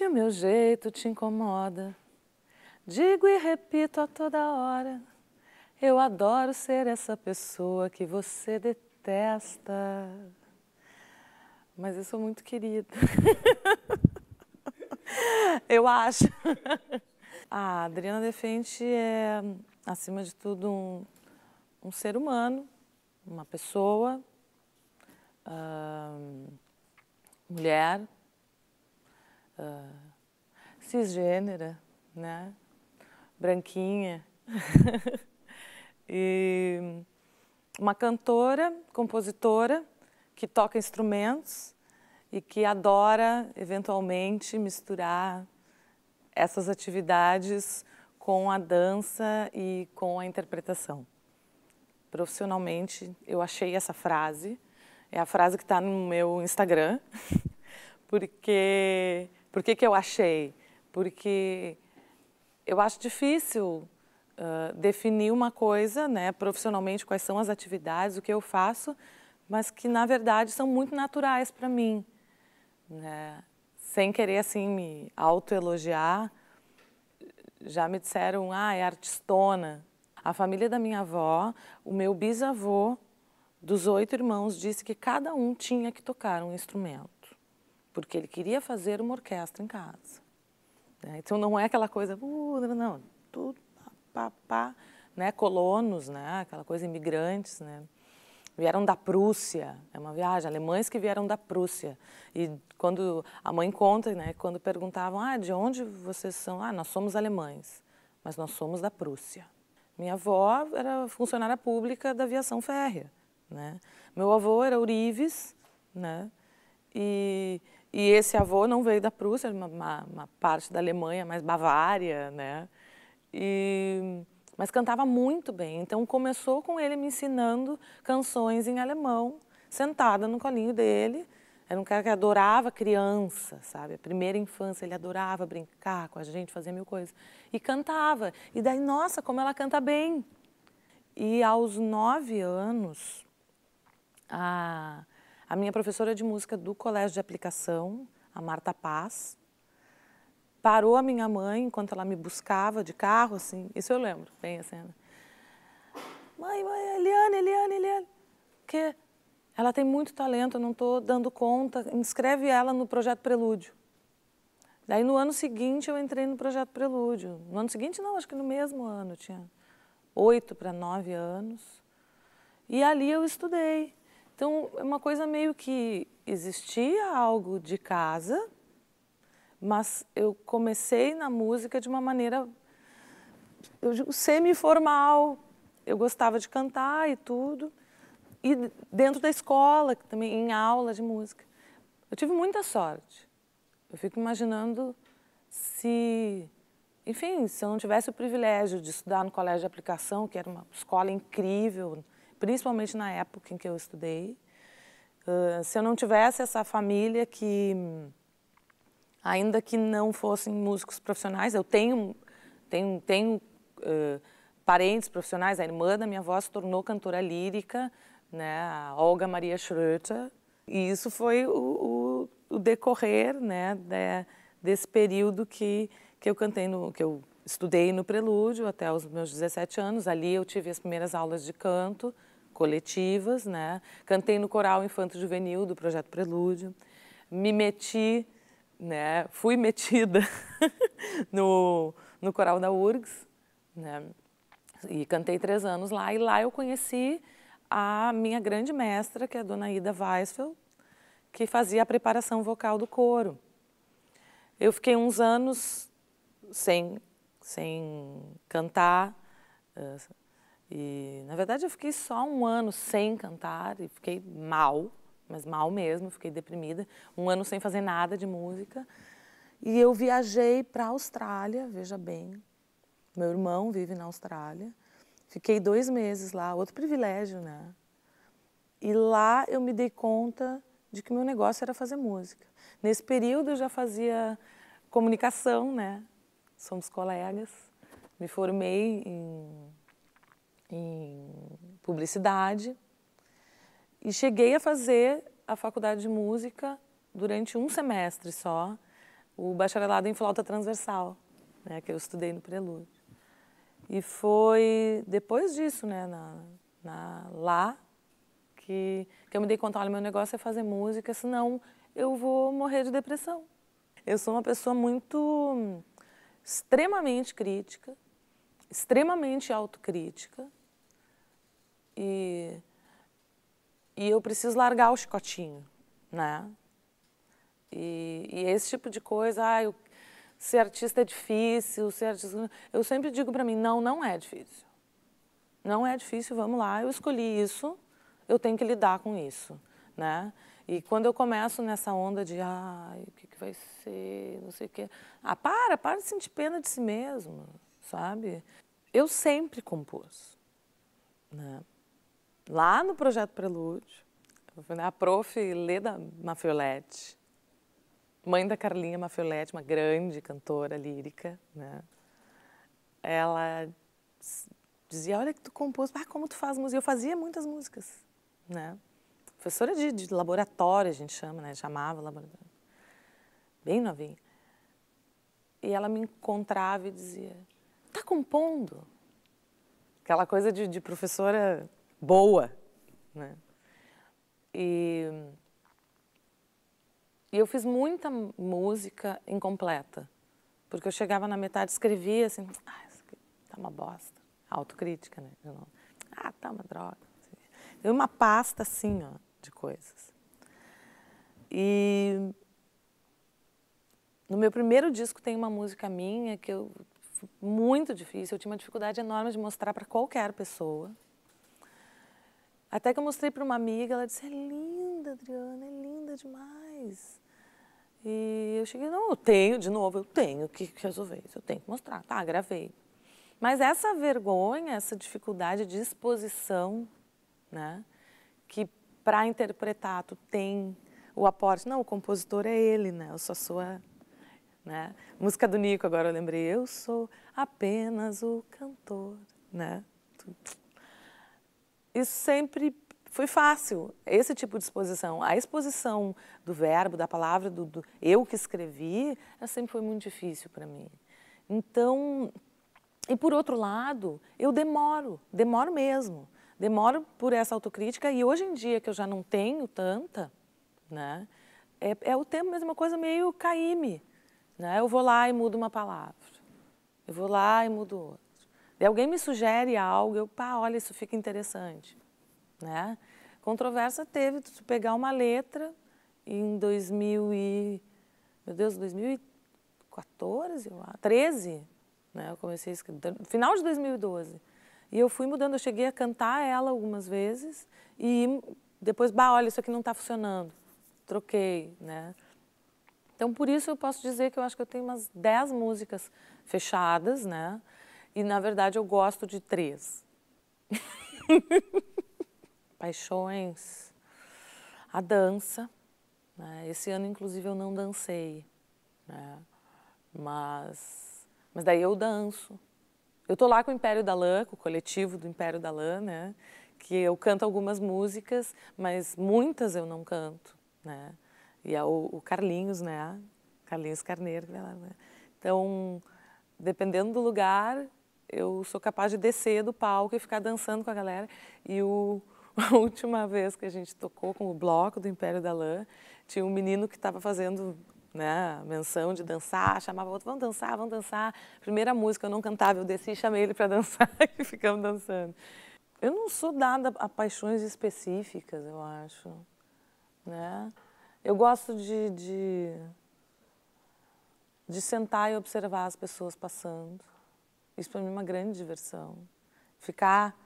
se o meu jeito te incomoda, digo e repito a toda hora: eu adoro ser essa pessoa que você detesta. Mas eu sou muito querida. eu acho. A Adriana Defente é, acima de tudo, um, um ser humano, uma pessoa, uh, mulher, ah, cisgênera, né? branquinha. e uma cantora, compositora, que toca instrumentos e que adora, eventualmente, misturar essas atividades com a dança e com a interpretação. Profissionalmente, eu achei essa frase, é a frase que está no meu Instagram, porque por que, que eu achei? Porque eu acho difícil uh, definir uma coisa, né, profissionalmente, quais são as atividades, o que eu faço, mas que, na verdade, são muito naturais para mim. Né? Sem querer, assim, me autoelogiar, já me disseram, ah, é artistona. A família da minha avó, o meu bisavô, dos oito irmãos, disse que cada um tinha que tocar um instrumento porque ele queria fazer uma orquestra em casa. Né? Então não é aquela coisa, uh, não, tudo pá, pá, pá, né? colonos, né? aquela coisa imigrantes, né? vieram da Prússia, é uma viagem, alemães que vieram da Prússia. E quando a mãe conta, né, quando perguntavam, ah, de onde vocês são? Ah, nós somos alemães, mas nós somos da Prússia. Minha avó era funcionária pública da aviação férrea, né? Meu avô era Urives, né? E e esse avô não veio da Prússia, uma, uma, uma parte da Alemanha, mais Bavária, né? E, mas cantava muito bem. Então começou com ele me ensinando canções em alemão, sentada no colinho dele. Era um cara que adorava criança, sabe? A primeira infância, ele adorava brincar com a gente, fazer mil coisas. E cantava. E daí, nossa, como ela canta bem! E aos nove anos, a, a minha professora de música do colégio de aplicação, a Marta Paz, parou a minha mãe enquanto ela me buscava de carro, assim, isso eu lembro bem a cena. Mãe, mãe, Eliane, Eliane, Eliane. Que ela tem muito talento, eu não estou dando conta, inscreve ela no projeto Prelúdio. Daí no ano seguinte eu entrei no projeto Prelúdio. No ano seguinte não, acho que no mesmo ano, tinha oito para nove anos. E ali eu estudei. Então, é uma coisa meio que existia algo de casa, mas eu comecei na música de uma maneira, eu digo, semi-formal. Eu gostava de cantar e tudo, e dentro da escola, também em aula de música. Eu tive muita sorte. Eu fico imaginando se, enfim, se eu não tivesse o privilégio de estudar no colégio de aplicação, que era uma escola incrível, principalmente na época em que eu estudei. Uh, se eu não tivesse essa família que, ainda que não fossem músicos profissionais, eu tenho, tenho, tenho uh, parentes profissionais, a irmã da minha avó se tornou cantora lírica, né, a Olga Maria Schröter, e isso foi o, o, o decorrer né, de, desse período que, que eu cantei, no, que eu estudei no Prelúdio até os meus 17 anos, ali eu tive as primeiras aulas de canto, coletivas, né? Cantei no coral Infanto Juvenil do projeto Prelúdio, me meti, né? Fui metida no, no coral da URGS, né? E cantei três anos lá e lá eu conheci a minha grande mestra, que é a dona Ida Weisfeld, que fazia a preparação vocal do coro. Eu fiquei uns anos sem, sem cantar, eh, e, na verdade, eu fiquei só um ano sem cantar e fiquei mal, mas mal mesmo, fiquei deprimida. Um ano sem fazer nada de música. E eu viajei para a Austrália, veja bem. Meu irmão vive na Austrália. Fiquei dois meses lá, outro privilégio, né? E lá eu me dei conta de que meu negócio era fazer música. Nesse período eu já fazia comunicação, né? Somos colegas. Me formei em em publicidade e cheguei a fazer a faculdade de música durante um semestre só, o bacharelado em flauta transversal, né, que eu estudei no Prelúdio. E foi depois disso, né, na, na lá, que, que eu me dei conta, olha, meu negócio é fazer música, senão eu vou morrer de depressão. Eu sou uma pessoa muito, hum, extremamente crítica, extremamente autocrítica, e, e eu preciso largar o chicotinho, né? E, e é esse tipo de coisa, ah, eu, ser artista é difícil, ser artista... É eu sempre digo para mim, não, não é difícil. Não é difícil, vamos lá, eu escolhi isso, eu tenho que lidar com isso, né? E quando eu começo nessa onda de, ai, o que, que vai ser, não sei o quê... Ah, para, para de sentir pena de si mesmo, sabe? Eu sempre compus, né? lá no Projeto Prelúdio, né, a prof. Leda Mafioletti, mãe da Carlinha Mafioletti, uma grande cantora lírica, né? Ela dizia, olha que tu compôs, ah, como tu faz música. Eu fazia muitas músicas, né? Professora de, de laboratório, a gente chama, né? Chamava laboratório. Bem novinha. E ela me encontrava e dizia, tá compondo? Aquela coisa de, de professora boa. Né? E, e eu fiz muita música incompleta, porque eu chegava na metade, escrevia assim, ah, isso aqui tá uma bosta. Autocrítica, né? Ah, tá uma droga. Eu uma pasta assim, ó, de coisas. E no meu primeiro disco tem uma música minha que eu muito difícil, eu tinha uma dificuldade enorme de mostrar para qualquer pessoa. Até que eu mostrei para uma amiga, ela disse: "É linda, Adriana, é linda demais". E eu cheguei, não, eu tenho, de novo, eu tenho que resolver isso, eu tenho que mostrar. Tá, gravei. Mas essa vergonha, essa dificuldade de exposição, né, que para interpretar tu tem o aporte, não, o compositor é ele, né, eu sou a, né, música do Nico, agora eu lembrei, eu sou apenas o cantor, né, tu, isso sempre foi fácil, esse tipo de exposição. A exposição do verbo, da palavra, do, do eu que escrevi, sempre foi muito difícil para mim. Então, e por outro lado, eu demoro, demoro mesmo. Demoro por essa autocrítica e hoje em dia que eu já não tenho tanta, né? É, é o tempo, mesma coisa, meio caíme. Né? Eu vou lá e mudo uma palavra. Eu vou lá e mudo outra. E alguém me sugere algo, eu, pá, olha, isso fica interessante, né? Controvérsia teve, tu pegar uma letra em 2000 e, meu Deus, 2014, lá, 13, né? Eu comecei a escrever, final de 2012. E eu fui mudando, eu cheguei a cantar ela algumas vezes e depois, bah, olha, isso aqui não está funcionando. Troquei, né? Então, por isso eu posso dizer que eu acho que eu tenho umas 10 músicas fechadas, né? E, na verdade, eu gosto de três. Paixões, a dança. Né? Esse ano, inclusive, eu não dancei. Né? Mas, mas daí eu danço. Eu tô lá com o Império da Lã, com o coletivo do Império da Lã, né? Que eu canto algumas músicas, mas muitas eu não canto, né? E é o, o Carlinhos, né? Carlinhos Carneiro. Né? Então, dependendo do lugar, eu sou capaz de descer do palco e ficar dançando com a galera. E o, a última vez que a gente tocou com o bloco do Império da Lã, tinha um menino que estava fazendo né, menção de dançar, chamava outro, vamos dançar, vamos dançar. Primeira música eu não cantava, eu desci e chamei ele para dançar e ficamos dançando. Eu não sou dada a paixões específicas, eu acho. Né? Eu gosto de, de, de sentar e observar as pessoas passando. Isso para mim é uma grande diversão. Ficar,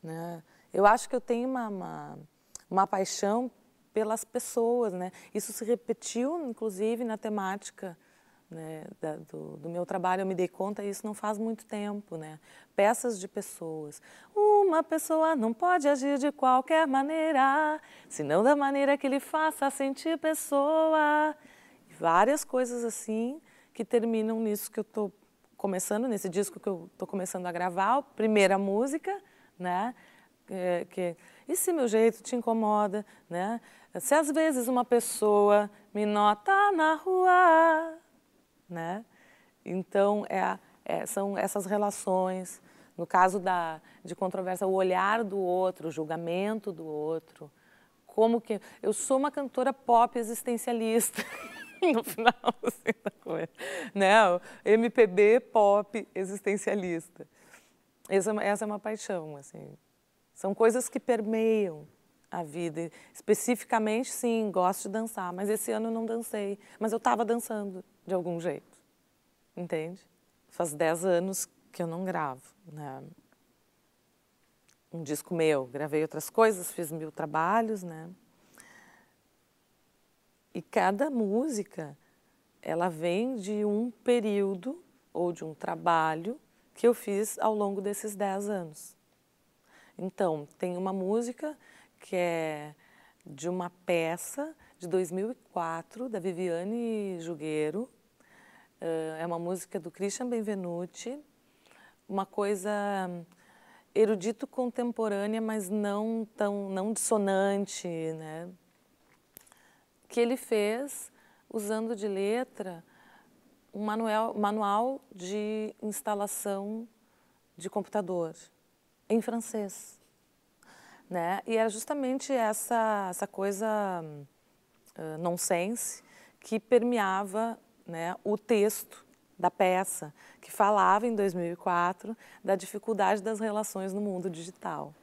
né? Eu acho que eu tenho uma, uma, uma paixão pelas pessoas, né? Isso se repetiu, inclusive, na temática né, da, do, do, meu trabalho, eu me dei conta isso não faz muito tempo, né? Peças de pessoas. Uma pessoa não pode agir de qualquer maneira, senão da maneira que lhe faça sentir pessoa. Várias coisas assim que terminam nisso que eu estou começando nesse disco que eu estou começando a gravar, a primeira música, né? Que, é, que, e se meu jeito te incomoda, né? Se às vezes uma pessoa me nota na rua, né? Então é, é, são essas relações. No caso da de controvérsia, o olhar do outro, o julgamento do outro. Como que eu sou uma cantora pop existencialista. no final assim, da coisa. Né? MPB pop existencialista. Essa, é essa é uma paixão, assim. São coisas que permeiam a vida. Especificamente, sim, gosto de dançar, mas esse ano eu não dancei. Mas eu estava dançando, de algum jeito. Entende? Faz dez anos que eu não gravo, né? Um disco meu, gravei outras coisas, fiz mil trabalhos, né? E cada música, ela vem de um período ou de um trabalho que eu fiz ao longo desses dez anos. Então, tem uma música que é de uma peça de 2004, da Viviane Jugueiro. É uma música do Christian Benvenuti, uma coisa erudito contemporânea, mas não tão não dissonante, né? que ele fez usando de letra um manual, manual de instalação de computador em francês. Né? E era justamente essa, essa coisa uh, nonsense que permeava né, o texto da peça, que falava em 2004 da dificuldade das relações no mundo digital.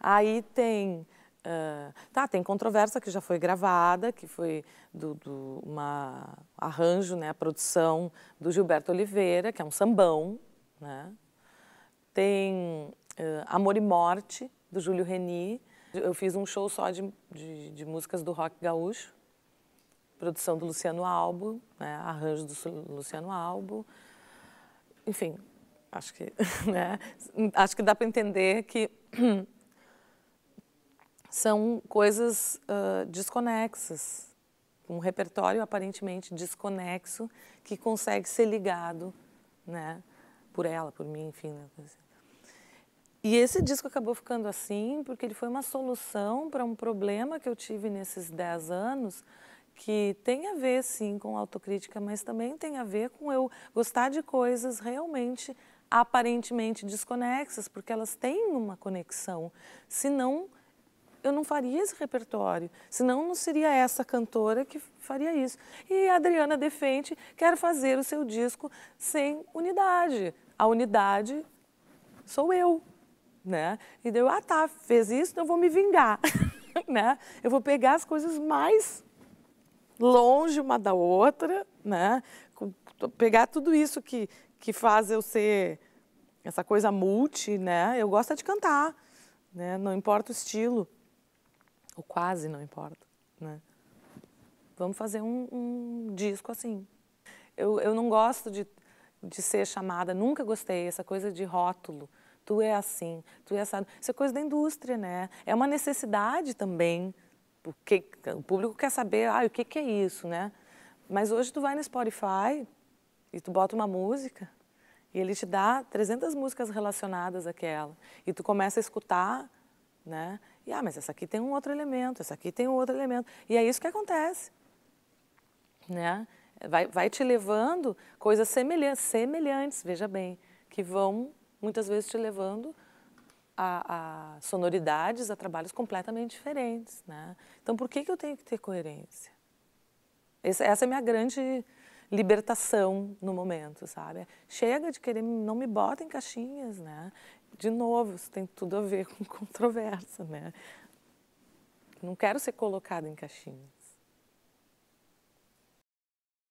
Aí tem Uh, tá, tem controvérsia que já foi gravada, que foi do, do uma arranjo, né, a produção do Gilberto Oliveira, que é um sambão, né? Tem uh, Amor e Morte do Júlio Reni. Eu fiz um show só de, de, de músicas do rock gaúcho, produção do Luciano Albo, né, arranjo do Luciano Albo. Enfim, acho que, né, acho que dá para entender que são coisas uh, desconexas, um repertório aparentemente desconexo que consegue ser ligado, né, por ela, por mim, enfim. Né? Assim. E esse disco acabou ficando assim porque ele foi uma solução para um problema que eu tive nesses dez anos que tem a ver sim com autocrítica, mas também tem a ver com eu gostar de coisas realmente aparentemente desconexas, porque elas têm uma conexão. Se não eu não faria esse repertório, senão não seria essa cantora que faria isso. E a Adriana Defente quer fazer o seu disco sem unidade. A unidade sou eu, né? E deu, ah tá, fez isso, então eu vou me vingar, né? Eu vou pegar as coisas mais longe uma da outra, né? Pegar tudo isso que, que faz eu ser essa coisa multi, né? Eu gosto é de cantar, né? Não importa o estilo ou quase não importa, né? Vamos fazer um, um disco assim. Eu, eu não gosto de, de ser chamada, nunca gostei, essa coisa de rótulo. Tu é assim, tu é assim. Isso é coisa da indústria, né? É uma necessidade também. Porque o público quer saber, ah, o que, que é isso, né? Mas hoje tu vai no Spotify e tu bota uma música e ele te dá 300 músicas relacionadas àquela. E tu começa a escutar, né? E, ah, mas essa aqui tem um outro elemento, essa aqui tem um outro elemento. E é isso que acontece. Né? Vai, vai te levando coisas semelhantes, semelhantes, veja bem, que vão muitas vezes te levando a, a, sonoridades, a trabalhos completamente diferentes. Né? Então, por que, que eu tenho que ter coerência? Essa, essa é a minha grande libertação no momento, sabe? Chega de querer, não me bota em caixinhas, né? de novo, isso tem tudo a ver com controvérsia, né? Não quero ser colocado em caixinhas.